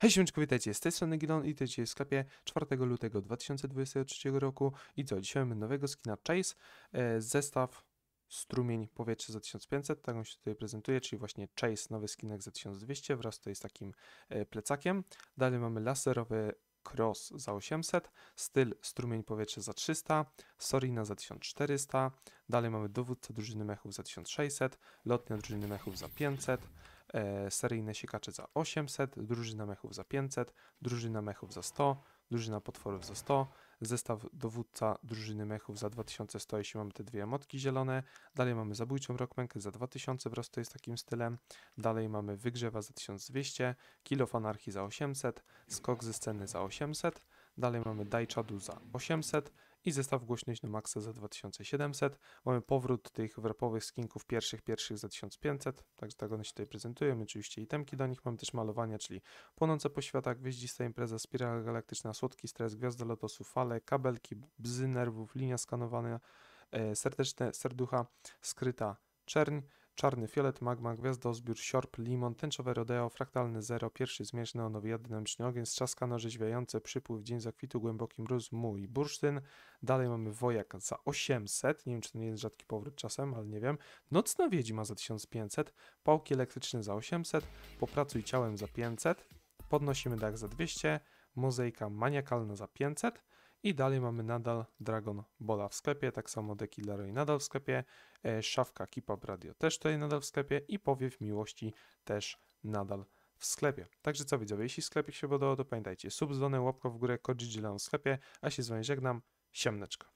Hej siemeczko, witajcie, z tej strony Gilon i dzisiaj w sklepie 4 lutego 2023 roku i co, dzisiaj mamy nowego skina Chase, e, zestaw strumień powietrza za 1500, tak on się tutaj prezentuje, czyli właśnie Chase, nowy skinek za 1200 wraz tutaj z takim e, plecakiem. Dalej mamy laserowy Cross za 800, styl strumień powietrza za 300, Sorina za 1400, dalej mamy dowódca drużyny mechów za 1600, lotnia drużyny mechów za 500, E, seryjne siekacze za 800, drużyna mechów za 500, drużyna mechów za 100, drużyna potworów za 100, zestaw dowódca drużyny mechów za 2100, jeśli mamy te dwie motki zielone, dalej mamy zabójczą rockmankę za 2000, wraz jest takim stylem, dalej mamy wygrzewa za 1200, kilo fanarchii za 800, skok ze sceny za 800, Dalej mamy Daichadu za 800 i zestaw głośność na maksa za 2700. Mamy powrót tych wrapowych skinków pierwszych, pierwszych za 1500, także tak one się tutaj prezentują. Oczywiście itemki do nich, mamy też malowania, czyli płonące po światach, wyździsta impreza, spirala galaktyczna, słodki stres, gwiazda lotosu, fale, kabelki, bzy nerwów, linia skanowana, e, serdeczne serducha, skryta czerń czarny fiolet, magma, gwiazdozbiór, siorp, limon, tęczowe rodeo, fraktalny zero, pierwszy zmierzchny onowy jad, dynamiczny ogień, strzaskano rzeźwiające, przypływ, dzień zakwitu, głęboki mróz, mój, bursztyn. Dalej mamy wojak za 800, nie wiem czy to nie jest rzadki powrót czasem, ale nie wiem. Nocna wiedźma za 1500, pałki elektryczne za 800, popracuj ciałem za 500, podnosimy dach za 200, mozaika maniakalna za 500, i dalej mamy nadal Dragon bola w sklepie, tak samo deki i nadal w sklepie, e, szafka Kipa Radio też tutaj nadal w sklepie i powiew miłości też nadal w sklepie. Także co widzowie, jeśli sklepik się podobał, to pamiętajcie, sub z łapka w górę, kod w sklepie, a się z wami żegnam, siemneczka.